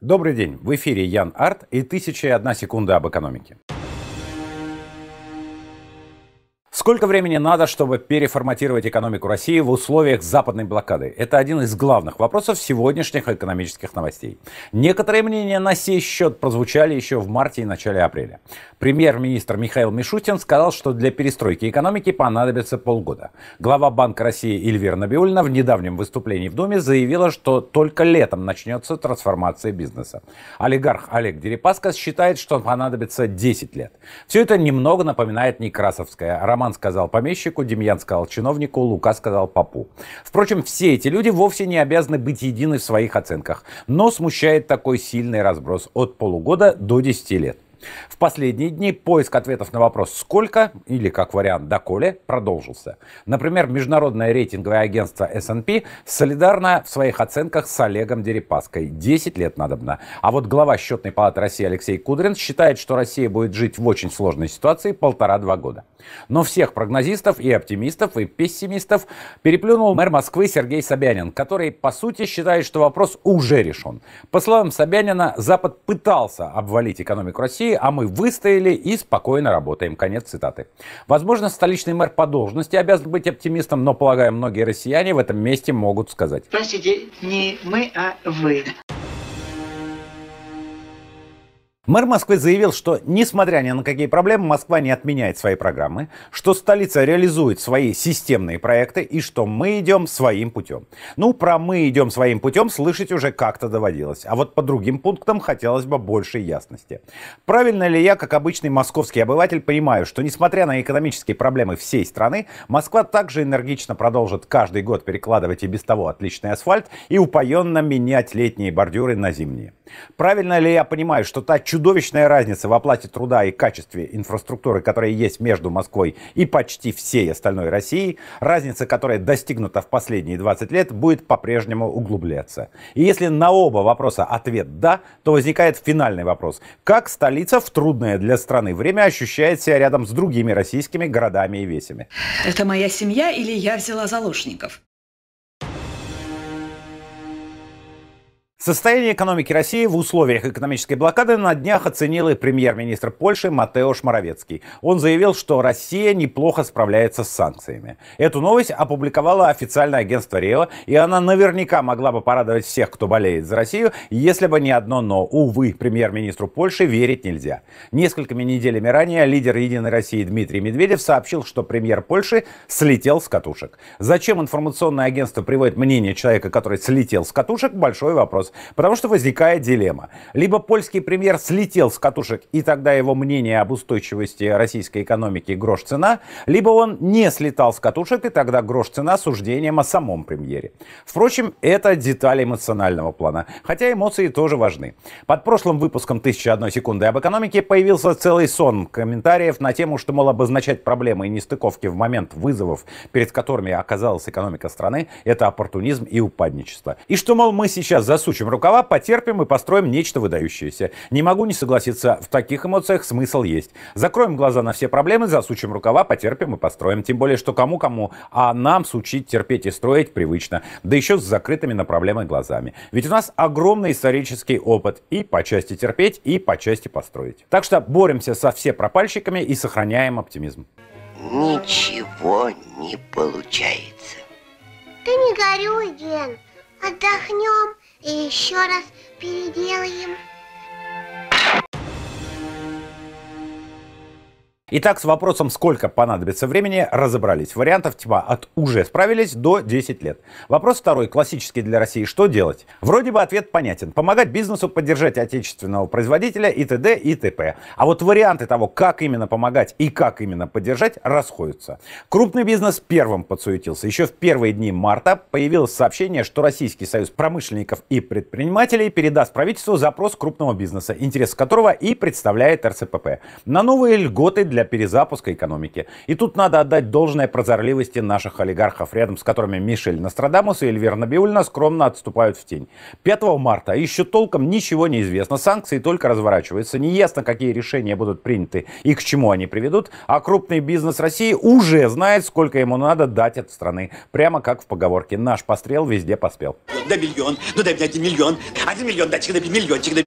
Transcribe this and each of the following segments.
Добрый день, в эфире Ян Арт и «Тысяча и одна секунда об экономике». Сколько времени надо, чтобы переформатировать экономику России в условиях западной блокады? Это один из главных вопросов сегодняшних экономических новостей. Некоторые мнения на сей счет прозвучали еще в марте и начале апреля. Премьер-министр Михаил Мишустин сказал, что для перестройки экономики понадобится полгода. Глава Банка России Эльвира Набиулина в недавнем выступлении в Думе заявила, что только летом начнется трансформация бизнеса. Олигарх Олег Дерипаска считает, что понадобится 10 лет. Все это немного напоминает Некрасовское роман Роман сказал помещику, Демьян сказал чиновнику, Лука сказал папу. Впрочем, все эти люди вовсе не обязаны быть едины в своих оценках, но смущает такой сильный разброс от полугода до 10 лет. В последние дни поиск ответов на вопрос «Сколько?» или, как вариант, «Доколе?» продолжился. Например, международное рейтинговое агентство S&P солидарно в своих оценках с Олегом Дерипаской. 10 лет надобно. А вот глава счетной палаты России Алексей Кудрин считает, что Россия будет жить в очень сложной ситуации полтора-два года. Но всех прогнозистов и оптимистов, и пессимистов переплюнул мэр Москвы Сергей Собянин, который, по сути, считает, что вопрос уже решен. По словам Собянина, Запад пытался обвалить экономику России, России, а мы выстояли и спокойно работаем. Конец цитаты. Возможно, столичный мэр по должности обязан быть оптимистом, но, полагаю, многие россияне в этом месте могут сказать. Простите, не мы, а вы. Мэр Москвы заявил, что несмотря ни на какие проблемы, Москва не отменяет свои программы, что столица реализует свои системные проекты и что мы идем своим путем. Ну, про «мы идем своим путем» слышать уже как-то доводилось, а вот по другим пунктам хотелось бы большей ясности. Правильно ли я, как обычный московский обыватель, понимаю, что несмотря на экономические проблемы всей страны, Москва также энергично продолжит каждый год перекладывать и без того отличный асфальт и упоенно менять летние бордюры на зимние? Правильно ли я понимаю, что та чудо чудовищная разница в оплате труда и качестве инфраструктуры, которая есть между Москвой и почти всей остальной Россией, разница, которая достигнута в последние 20 лет, будет по-прежнему углубляться. И если на оба вопроса ответ «да», то возникает финальный вопрос. Как столица в трудное для страны время ощущает себя рядом с другими российскими городами и весями? Это моя семья или я взяла заложников? Состояние экономики России в условиях экономической блокады на днях оценил и премьер-министр Польши Матеош Моровецкий. Он заявил, что Россия неплохо справляется с санкциями. Эту новость опубликовало официальное агентство РИО, и она наверняка могла бы порадовать всех, кто болеет за Россию, если бы не одно «но». Увы, премьер-министру Польши верить нельзя. Несколькими неделями ранее лидер «Единой России» Дмитрий Медведев сообщил, что премьер Польши слетел с катушек. Зачем информационное агентство приводит мнение человека, который слетел с катушек, большой вопрос вопрос. Потому что возникает дилемма. Либо польский премьер слетел с катушек, и тогда его мнение об устойчивости российской экономики грош цена, либо он не слетал с катушек, и тогда грош цена суждением о самом премьере. Впрочем, это деталь эмоционального плана, хотя эмоции тоже важны. Под прошлым выпуском «1001 секунды об экономике» появился целый сон комментариев на тему, что, мол, обозначать проблемы и нестыковки в момент вызовов, перед которыми оказалась экономика страны, это оппортунизм и упадничество. И что, мол, мы сейчас засучим засучим рукава, потерпим и построим нечто выдающееся. Не могу не согласиться, в таких эмоциях смысл есть. Закроем глаза на все проблемы, засучим рукава, потерпим и построим. Тем более, что кому-кому, а нам сучить, терпеть и строить привычно. Да еще с закрытыми на проблемы глазами. Ведь у нас огромный исторический опыт и по части терпеть, и по части построить. Так что боремся со все пропальщиками и сохраняем оптимизм. Ничего не получается. Ты не горюй, Ген. Отдохнем и еще раз переделаем. Итак, с вопросом, сколько понадобится времени, разобрались. Вариантов тьма от «уже справились» до 10 лет. Вопрос второй, классический для России. Что делать? Вроде бы ответ понятен. Помогать бизнесу, поддержать отечественного производителя и т.д. и т.п. А вот варианты того, как именно помогать и как именно поддержать, расходятся. Крупный бизнес первым подсуетился. Еще в первые дни марта появилось сообщение, что Российский союз промышленников и предпринимателей передаст правительству запрос крупного бизнеса, интерес которого и представляет РСПП на новые льготы для для перезапуска экономики. И тут надо отдать должное прозорливости наших олигархов, рядом с которыми Мишель Нострадамус и Эльвир Набиулина скромно отступают в тень. 5 марта еще толком ничего не известно, санкции только разворачиваются, неясно, какие решения будут приняты и к чему они приведут, а крупный бизнес России уже знает, сколько ему надо дать от страны. Прямо как в поговорке «наш пострел везде поспел». Дай миллион, ну дай мне один миллион, один миллион дать, дай миллиончик, дай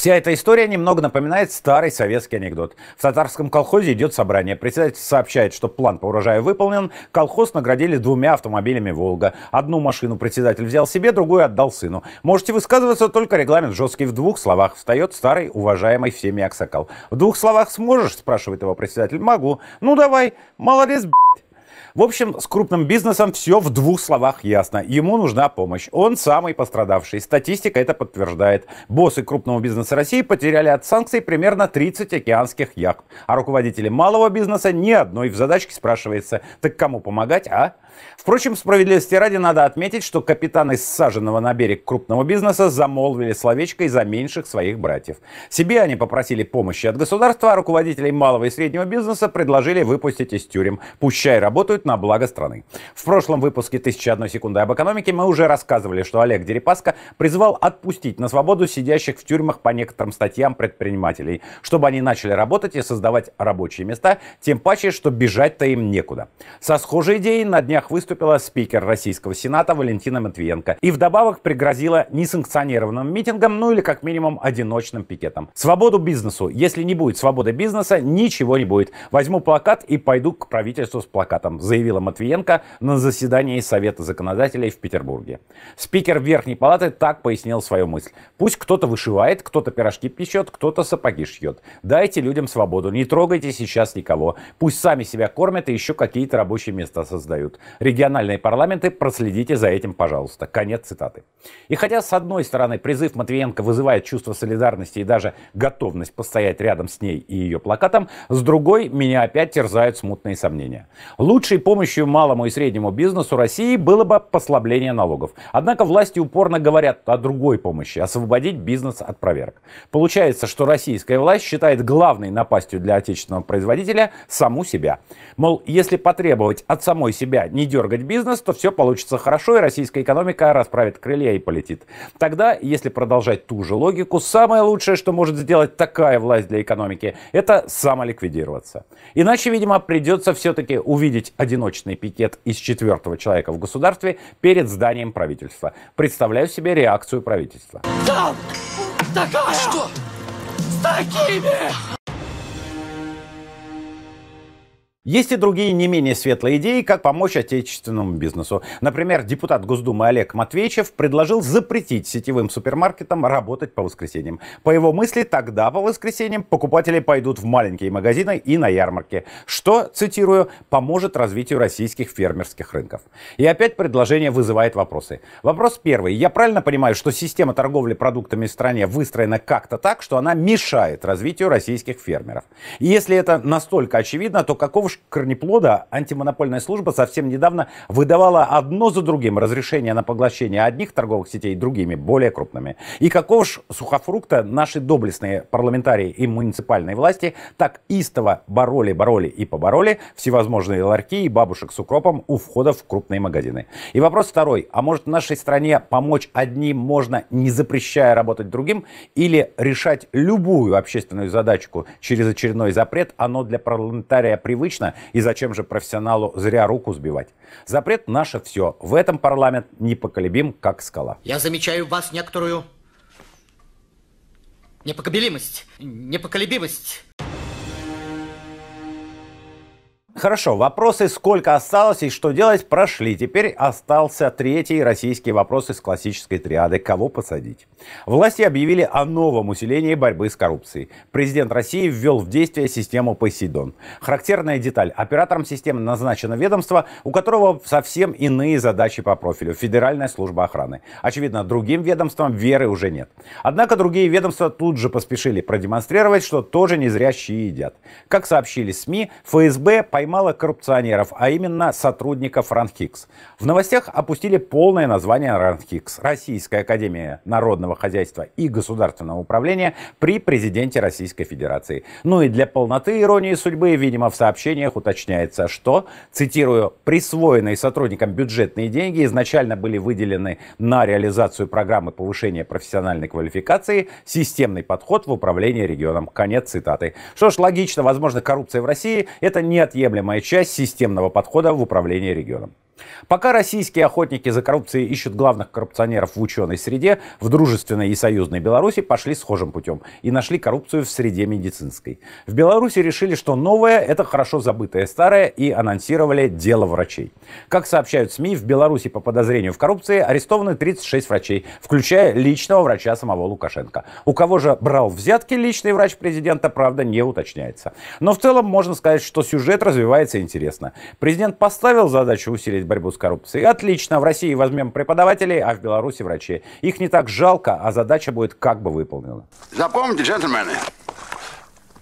Вся эта история немного напоминает старый советский анекдот. В татарском колхозе идет собрание. Председатель сообщает, что план по урожаю выполнен. Колхоз наградили двумя автомобилями «Волга». Одну машину председатель взял себе, другую отдал сыну. Можете высказываться, только регламент жесткий. В двух словах встает старый, уважаемый всеми Аксакал. «В двух словах сможешь?» – спрашивает его председатель. «Могу». «Ну давай, молодец, блядь». В общем, с крупным бизнесом все в двух словах ясно. Ему нужна помощь. Он самый пострадавший. Статистика это подтверждает. Боссы крупного бизнеса России потеряли от санкций примерно 30 океанских яхт. А руководители малого бизнеса ни одной в задачке спрашивается, так кому помогать, а? Впрочем, справедливости ради надо отметить, что капитаны саженного на берег крупного бизнеса замолвили словечко из-за меньших своих братьев. Себе они попросили помощи от государства, а руководителей малого и среднего бизнеса предложили выпустить из тюрем. Пущай работают на благо страны. В прошлом выпуске «1001 секунды об экономике» мы уже рассказывали, что Олег Дерипаска призвал отпустить на свободу сидящих в тюрьмах по некоторым статьям предпринимателей, чтобы они начали работать и создавать рабочие места, тем паче, что бежать-то им некуда. Со схожей идеей на днях выступила спикер Российского Сената Валентина Матвиенко и вдобавок пригрозила несанкционированным митингом, ну или как минимум одиночным пикетом. Свободу бизнесу. Если не будет свободы бизнеса, ничего не будет. Возьму плакат и пойду к правительству с плакатом заявила Матвиенко на заседании Совета законодателей в Петербурге. Спикер Верхней Палаты так пояснил свою мысль. Пусть кто-то вышивает, кто-то пирожки печет, кто-то сапоги шьет. Дайте людям свободу, не трогайте сейчас никого. Пусть сами себя кормят и еще какие-то рабочие места создают. Региональные парламенты, проследите за этим, пожалуйста. Конец цитаты. И хотя, с одной стороны, призыв Матвиенко вызывает чувство солидарности и даже готовность постоять рядом с ней и ее плакатом, с другой меня опять терзают смутные сомнения. Лучший помощью малому и среднему бизнесу России было бы послабление налогов. Однако власти упорно говорят о другой помощи – освободить бизнес от проверок. Получается, что российская власть считает главной напастью для отечественного производителя саму себя. Мол, если потребовать от самой себя не дергать бизнес, то все получится хорошо, и российская экономика расправит крылья и полетит. Тогда, если продолжать ту же логику, самое лучшее, что может сделать такая власть для экономики – это самоликвидироваться. Иначе, видимо, придется все-таки увидеть одиночный пикет из четвертого человека в государстве перед зданием правительства. Представляю себе реакцию правительства. Там такая! Что? С такими! Есть и другие не менее светлые идеи, как помочь отечественному бизнесу. Например, депутат Госдумы Олег Матвеевичев предложил запретить сетевым супермаркетам работать по воскресеньям. По его мысли, тогда по воскресеньям покупатели пойдут в маленькие магазины и на ярмарки, что, цитирую, поможет развитию российских фермерских рынков. И опять предложение вызывает вопросы. Вопрос первый. Я правильно понимаю, что система торговли продуктами в стране выстроена как-то так, что она мешает развитию российских фермеров? И если это настолько очевидно, то какого корнеплода антимонопольная служба совсем недавно выдавала одно за другим разрешение на поглощение одних торговых сетей другими, более крупными. И какого ж сухофрукта наши доблестные парламентарии и муниципальные власти так истово бороли, бороли и побороли всевозможные ларьки и бабушек с укропом у входа в крупные магазины. И вопрос второй. А может в нашей стране помочь одним можно, не запрещая работать другим, или решать любую общественную задачку через очередной запрет, оно для парламентария привычно, достаточно, и зачем же профессионалу зря руку сбивать? Запрет наше все. В этом парламент непоколебим, как скала. Я замечаю в вас некоторую непоколебимость. Непоколебимость. Хорошо, вопросы «Сколько осталось и что делать?» прошли. Теперь остался третий российский вопрос из классической триады «Кого посадить?». Власти объявили о новом усилении борьбы с коррупцией. Президент России ввел в действие систему «Посейдон». Характерная деталь. Оператором системы назначено ведомство, у которого совсем иные задачи по профилю – Федеральная служба охраны. Очевидно, другим ведомствам веры уже нет. Однако другие ведомства тут же поспешили продемонстрировать, что тоже не зря щи едят. Как сообщили СМИ, ФСБ поймал поймала коррупционеров, а именно сотрудников Ранхикс. В новостях опустили полное название Ранхикс – Российская Академия Народного Хозяйства и Государственного Управления при президенте Российской Федерации. Ну и для полноты иронии судьбы, видимо, в сообщениях уточняется, что, цитирую, «присвоенные сотрудникам бюджетные деньги изначально были выделены на реализацию программы повышения профессиональной квалификации «Системный подход в управлении регионом». Конец цитаты. Что ж, логично, возможно, коррупция в России – это неотъемлемо неотъемлемая часть системного подхода в управлении регионом. Пока российские охотники за коррупцией ищут главных коррупционеров в ученой среде, в дружественной и союзной Беларуси пошли схожим путем и нашли коррупцию в среде медицинской. В Беларуси решили, что новое – это хорошо забытое старое и анонсировали дело врачей. Как сообщают СМИ, в Беларуси по подозрению в коррупции арестованы 36 врачей, включая личного врача самого Лукашенко. У кого же брал взятки личный врач президента, правда, не уточняется. Но в целом можно сказать, что сюжет развивается интересно. Президент поставил задачу усилить борьбу с коррупцией. Отлично, в России возьмем преподавателей, а в Беларуси врачи Их не так жалко, а задача будет как бы выполнена. Запомните, джентльмены,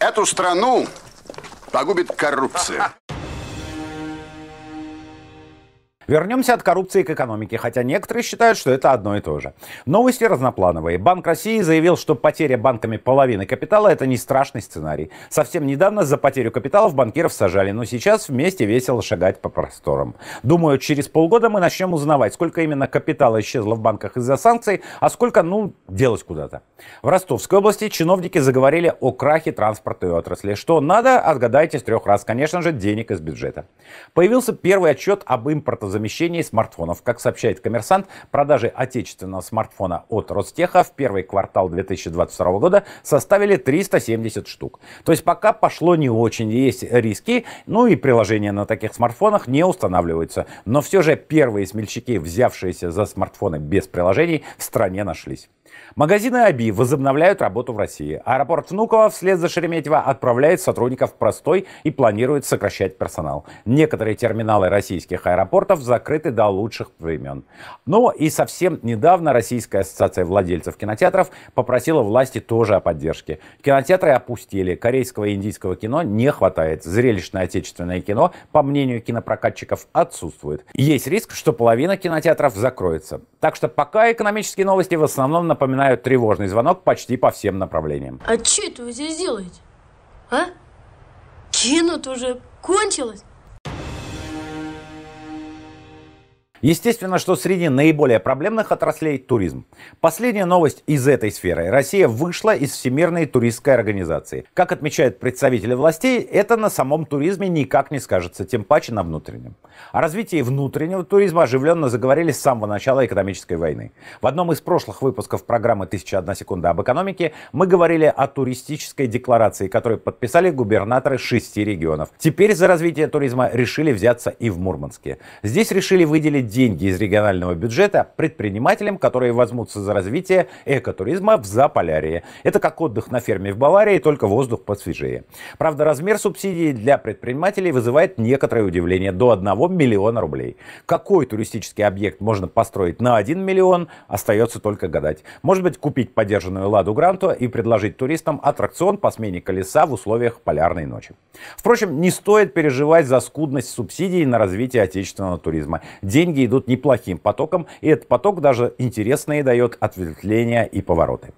эту страну погубит коррупция. Вернемся от коррупции к экономике, хотя некоторые считают, что это одно и то же. Новости разноплановые. Банк России заявил, что потеря банками половины капитала – это не страшный сценарий. Совсем недавно за потерю капиталов банкиров сажали, но сейчас вместе весело шагать по просторам. Думаю, через полгода мы начнем узнавать, сколько именно капитала исчезло в банках из-за санкций, а сколько, ну, делать куда-то. В Ростовской области чиновники заговорили о крахе транспортной отрасли. Что надо, отгадайте с трех раз. Конечно же, денег из бюджета. Появился первый отчет об импортозамещении замещении смартфонов. Как сообщает коммерсант, продажи отечественного смартфона от Ростеха в первый квартал 2022 года составили 370 штук. То есть пока пошло не очень, есть риски, ну и приложения на таких смартфонах не устанавливаются. Но все же первые смельчаки, взявшиеся за смартфоны без приложений, в стране нашлись. Магазины АБИ возобновляют работу в России. Аэропорт Внуково вслед за Шереметьево отправляет сотрудников в простой и планирует сокращать персонал. Некоторые терминалы российских аэропортов закрыты до лучших времен. Но и совсем недавно Российская ассоциация владельцев кинотеатров попросила власти тоже о поддержке. Кинотеатры опустили. Корейского и индийского кино не хватает. Зрелищное отечественное кино, по мнению кинопрокатчиков, отсутствует. Есть риск, что половина кинотеатров закроется. Так что пока экономические новости в основном напоминают напоминаю, тревожный звонок почти по всем направлениям. А что это вы здесь делаете? А? Кино-то уже кончилось? Естественно, что среди наиболее проблемных отраслей туризм. Последняя новость из этой сферы. Россия вышла из Всемирной туристской организации. Как отмечают представители властей, это на самом туризме никак не скажется, тем паче на внутреннем. О развитии внутреннего туризма оживленно заговорили с самого начала экономической войны. В одном из прошлых выпусков программы «1001 секунда об экономике» мы говорили о туристической декларации, которую подписали губернаторы шести регионов. Теперь за развитие туризма решили взяться и в Мурманске. Здесь решили выделить деньги из регионального бюджета предпринимателям, которые возьмутся за развитие экотуризма в Заполярье. Это как отдых на ферме в Баварии, только воздух посвежее. Правда, размер субсидий для предпринимателей вызывает некоторое удивление – до 1 миллиона рублей. Какой туристический объект можно построить на 1 миллион, остается только гадать. Может быть, купить подержанную «Ладу Гранту» и предложить туристам аттракцион по смене колеса в условиях полярной ночи. Впрочем, не стоит переживать за скудность субсидий на развитие отечественного туризма. Деньги деньги идут неплохим потоком, и этот поток даже интересные дает ответвления и повороты.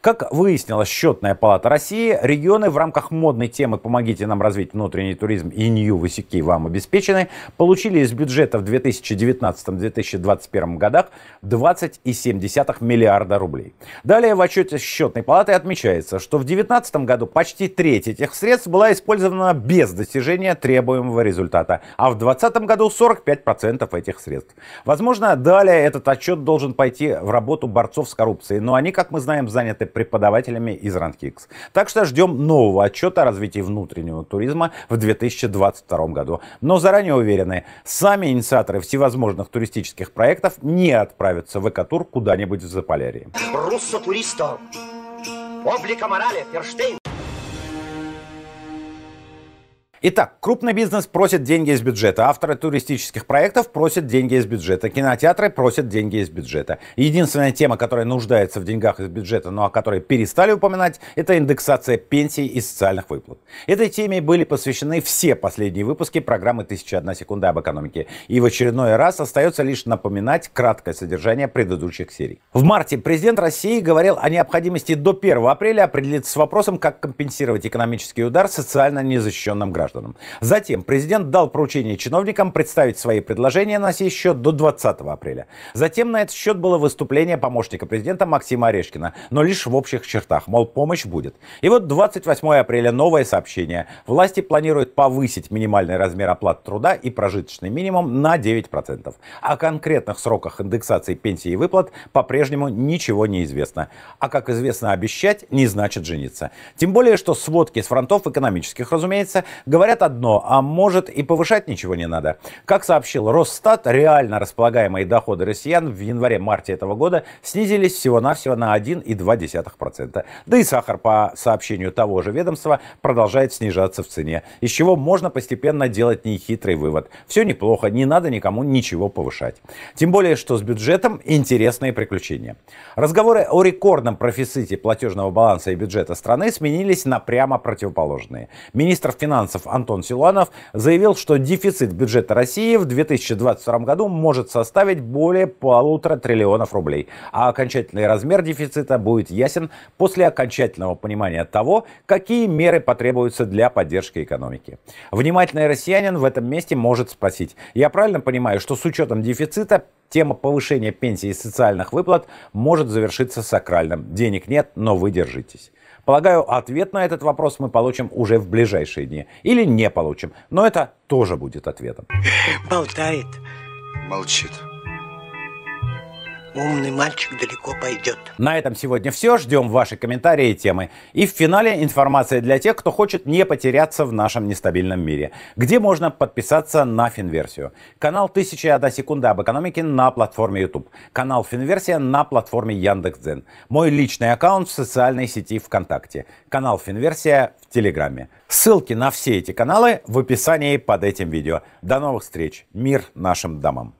Как выяснила счетная палата России, регионы в рамках модной темы «Помогите нам развить внутренний туризм» и «Нью высеки вам обеспечены» получили из бюджета в 2019-2021 годах 20,7 миллиарда рублей. Далее в отчете счетной палаты отмечается, что в 2019 году почти треть этих средств была использована без достижения требуемого результата, а в 2020 году 45% этих средств средств. Возможно, далее этот отчет должен пойти в работу борцов с коррупцией, но они, как мы знаем, заняты преподавателями из Ранхикс. Так что ждем нового отчета о развитии внутреннего туризма в 2022 году. Но заранее уверены, сами инициаторы всевозможных туристических проектов не отправятся в экотур куда-нибудь в Заполярье. Руссо туристо, публика морали, Перштейн. Итак, крупный бизнес просит деньги из бюджета, авторы туристических проектов просят деньги из бюджета, кинотеатры просят деньги из бюджета. Единственная тема, которая нуждается в деньгах из бюджета, но о которой перестали упоминать, это индексация пенсий и социальных выплат. Этой теме были посвящены все последние выпуски программы «Тысяча одна секунда об экономике». И в очередной раз остается лишь напоминать краткое содержание предыдущих серий. В марте президент России говорил о необходимости до 1 апреля определиться с вопросом, как компенсировать экономический удар социально незащищенным гражданам гражданам. Затем президент дал поручение чиновникам представить свои предложения на сей счет до 20 апреля. Затем на этот счет было выступление помощника президента Максима Орешкина, но лишь в общих чертах, мол, помощь будет. И вот 28 апреля новое сообщение. Власти планируют повысить минимальный размер оплат труда и прожиточный минимум на 9%. О конкретных сроках индексации пенсии и выплат по-прежнему ничего не известно. А как известно, обещать не значит жениться. Тем более, что сводки с фронтов экономических, разумеется, говорят Говорят одно, а может и повышать ничего не надо. Как сообщил Росстат, реально располагаемые доходы россиян в январе-марте этого года снизились всего-навсего на 1,2%. Да и сахар, по сообщению того же ведомства, продолжает снижаться в цене, из чего можно постепенно делать нехитрый вывод. Все неплохо, не надо никому ничего повышать. Тем более, что с бюджетом интересные приключения. Разговоры о рекордном профиците платежного баланса и бюджета страны сменились на прямо противоположные. Министр финансов Антон Силуанов заявил, что дефицит бюджета России в 2022 году может составить более полутора триллионов рублей, а окончательный размер дефицита будет ясен после окончательного понимания того, какие меры потребуются для поддержки экономики. Внимательный россиянин в этом месте может спросить, я правильно понимаю, что с учетом дефицита тема повышения пенсий и социальных выплат может завершиться сакральным. Денег нет, но вы держитесь. Полагаю, ответ на этот вопрос мы получим уже в ближайшие дни. Или не получим. Но это тоже будет ответом. Болтает. Молчит. Умный мальчик далеко пойдет. На этом сегодня все. Ждем ваши комментарии и темы. И в финале информация для тех, кто хочет не потеряться в нашем нестабильном мире. Где можно подписаться на Финверсию? Канал Тысяча одна секунда об экономике» на платформе YouTube. Канал «Финверсия» на платформе Яндекс.Дзен. Мой личный аккаунт в социальной сети ВКонтакте. Канал «Финверсия» в Телеграме. Ссылки на все эти каналы в описании под этим видео. До новых встреч. Мир нашим домам.